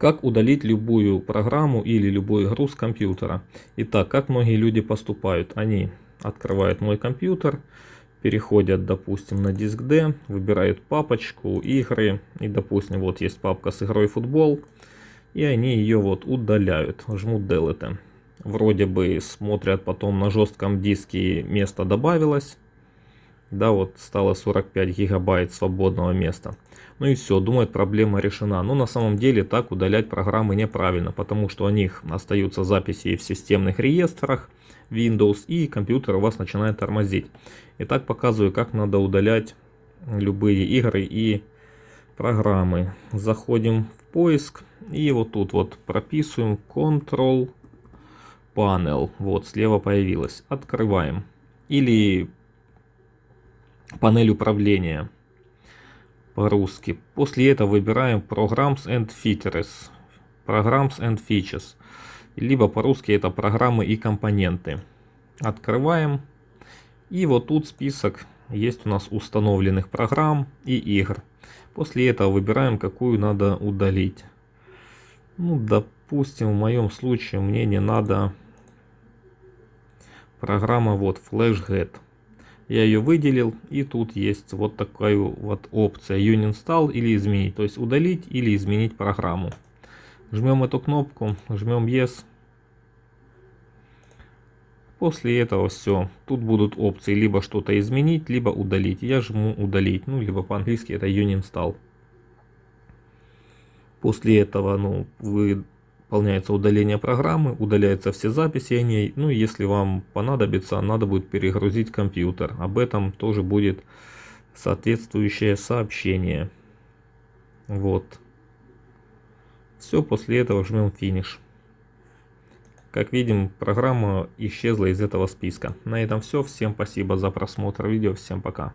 Как удалить любую программу или любую игру с компьютера? Итак, как многие люди поступают? Они открывают мой компьютер, переходят, допустим, на диск D, выбирают папочку игры, и, допустим, вот есть папка с игрой футбол, и они ее вот удаляют, жмут Delete. Вроде бы смотрят потом на жестком диске место добавилось, да, вот стало 45 гигабайт свободного места. Ну и все, думает проблема решена. Но ну, на самом деле так удалять программы неправильно, потому что у них остаются записи в системных реестрах Windows и компьютер у вас начинает тормозить. Итак, показываю, как надо удалять любые игры и программы. Заходим в поиск и вот тут вот прописываем Control Panel. Вот слева появилось, Открываем. Или панель управления по-русски. После этого выбираем Programs and Features. Programs and Features. Либо по-русски это программы и компоненты. Открываем. И вот тут список есть у нас установленных программ и игр. После этого выбираем, какую надо удалить. Ну, допустим, в моем случае мне не надо программа вот FlashGet я ее выделил, и тут есть вот такая вот опция Union Install или изменить, то есть удалить или изменить программу. Жмем эту кнопку, жмем Yes. После этого все. Тут будут опции либо что-то изменить, либо удалить. Я жму удалить, ну либо по-английски это Union Install. После этого ну, вы выполняется удаление программы, удаляются все записи о ней. Ну и если вам понадобится, надо будет перегрузить компьютер. Об этом тоже будет соответствующее сообщение. Вот. Все, после этого жмем финиш. Как видим, программа исчезла из этого списка. На этом все. Всем спасибо за просмотр видео. Всем пока.